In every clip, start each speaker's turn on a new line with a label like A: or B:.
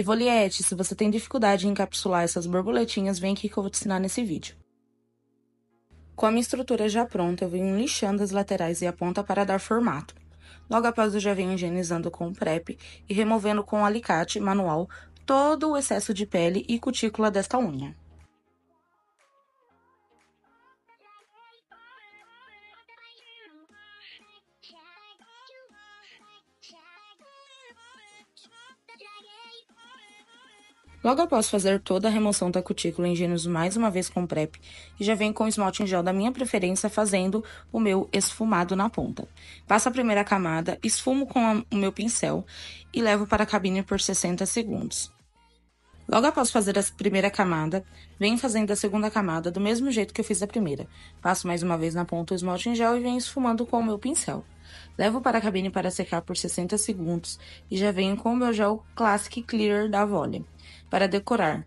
A: Ei, Voliette, se você tem dificuldade em encapsular essas borboletinhas, vem aqui que eu vou te ensinar nesse vídeo. Com a minha estrutura já pronta, eu venho lixando as laterais e a ponta para dar formato. Logo após eu já venho higienizando com o prep e removendo com o alicate manual todo o excesso de pele e cutícula desta unha. Logo após fazer toda a remoção da cutícula, engenho mais uma vez com PrEP e já venho com esmalte em gel da minha preferência fazendo o meu esfumado na ponta. Passo a primeira camada, esfumo com a, o meu pincel e levo para a cabine por 60 segundos. Logo após fazer a primeira camada, venho fazendo a segunda camada do mesmo jeito que eu fiz a primeira. Passo mais uma vez na ponta o esmalte em gel e venho esfumando com o meu pincel. Levo para a cabine para secar por 60 segundos e já venho com o meu gel Classic Clear da Volley para decorar.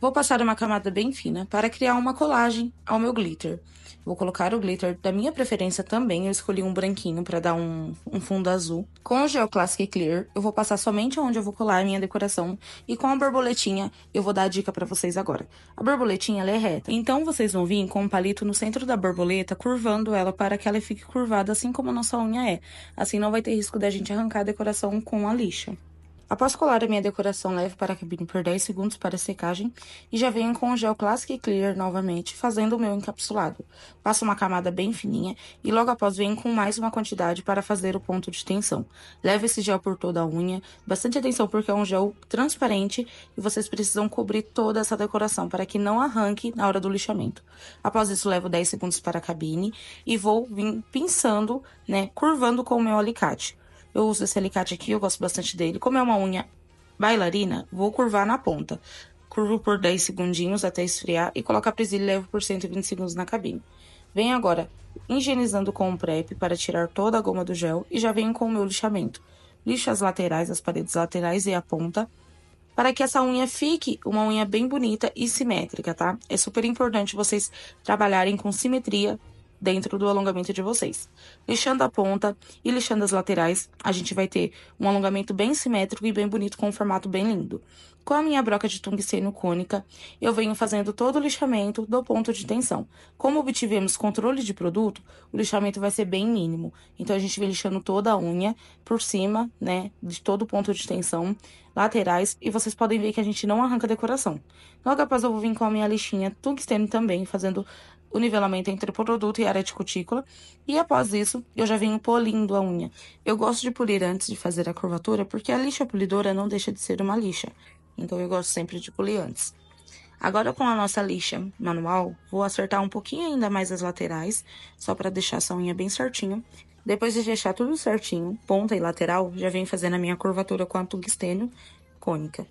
A: Vou passar uma camada bem fina para criar uma colagem ao meu glitter. Vou colocar o glitter da minha preferência também. Eu escolhi um branquinho para dar um, um, fundo azul. Com o Gel Classic Clear, eu vou passar somente onde eu vou colar a minha decoração. E com a borboletinha, eu vou dar a dica para vocês agora. A borboletinha, ela é reta. Então, vocês vão vir com um palito no centro da borboleta, curvando ela para que ela fique curvada, assim como a nossa unha é. Assim, não vai ter risco da gente arrancar a decoração com a lixa. Após colar a minha decoração, levo para a cabine por 10 segundos para secagem e já venho com o gel Classic Clear novamente, fazendo o meu encapsulado. Passo uma camada bem fininha e logo após venho com mais uma quantidade para fazer o ponto de tensão. Levo esse gel por toda a unha, bastante atenção porque é um gel transparente e vocês precisam cobrir toda essa decoração para que não arranque na hora do lixamento. Após isso, levo 10 segundos para a cabine e vou vir pinçando, né, curvando com o meu alicate. Eu uso esse alicate aqui, eu gosto bastante dele. Como é uma unha bailarina, vou curvar na ponta. Curvo por 10 segundinhos até esfriar e coloco a presilha e levo por 120 segundos na cabine. Venho agora higienizando com um prep para tirar toda a goma do gel e já venho com o meu lixamento. Lixo as laterais, as paredes laterais e a ponta para que essa unha fique uma unha bem bonita e simétrica, tá? É super importante vocês trabalharem com simetria dentro do alongamento de vocês. Lixando a ponta e lixando as laterais, a gente vai ter um alongamento bem simétrico e bem bonito, com um formato bem lindo. Com a minha broca de tungstênio cônica, eu venho fazendo todo o lixamento do ponto de tensão. Como obtivemos controle de produto, o lixamento vai ser bem mínimo. Então, a gente vem lixando toda a unha por cima, né, de todo o ponto de tensão, laterais, e vocês podem ver que a gente não arranca decoração. Logo após, eu vou vir com a minha lixinha tungstênio também, fazendo o nivelamento entre produto e área de cutícula, e após isso, eu já venho polindo a unha. Eu gosto de polir antes de fazer a curvatura, porque a lixa polidora não deixa de ser uma lixa, então eu gosto sempre de polir antes. Agora com a nossa lixa manual, vou acertar um pouquinho ainda mais as laterais, só para deixar essa unha bem certinha. Depois de deixar tudo certinho, ponta e lateral, já venho fazendo a minha curvatura com a tungstênio cônica.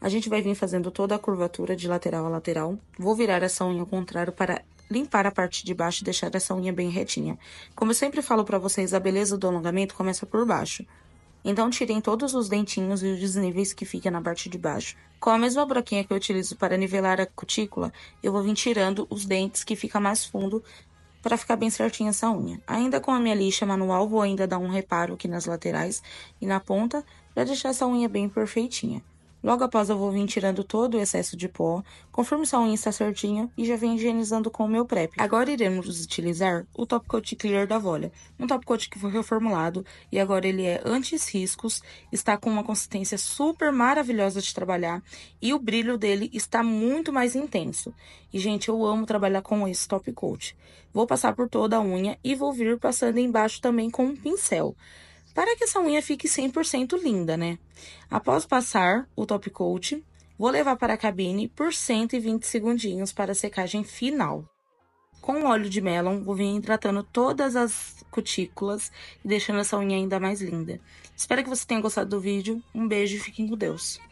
A: A gente vai vir fazendo toda a curvatura de lateral a lateral. Vou virar essa unha ao contrário para limpar a parte de baixo e deixar essa unha bem retinha. Como eu sempre falo para vocês, a beleza do alongamento começa por baixo. Então, tirem todos os dentinhos e os desníveis que fica na parte de baixo. Com a mesma broquinha que eu utilizo para nivelar a cutícula, eu vou vir tirando os dentes que fica mais fundo para ficar bem certinha essa unha. Ainda com a minha lixa manual, vou ainda dar um reparo aqui nas laterais e na ponta para deixar essa unha bem perfeitinha. Logo após eu vou vir tirando todo o excesso de pó, conforme sua unha está certinha e já venho higienizando com o meu prep. Agora iremos utilizar o Top Coat Clear da Vola, um top coat que foi reformulado e agora ele é anti-riscos, está com uma consistência super maravilhosa de trabalhar e o brilho dele está muito mais intenso. E gente, eu amo trabalhar com esse top coat. Vou passar por toda a unha e vou vir passando embaixo também com um pincel. Para que essa unha fique 100% linda, né? Após passar o top coat, vou levar para a cabine por 120 segundinhos para a secagem final. Com o óleo de melon, vou vir tratando todas as cutículas e deixando essa unha ainda mais linda. Espero que você tenha gostado do vídeo. Um beijo e fiquem com Deus.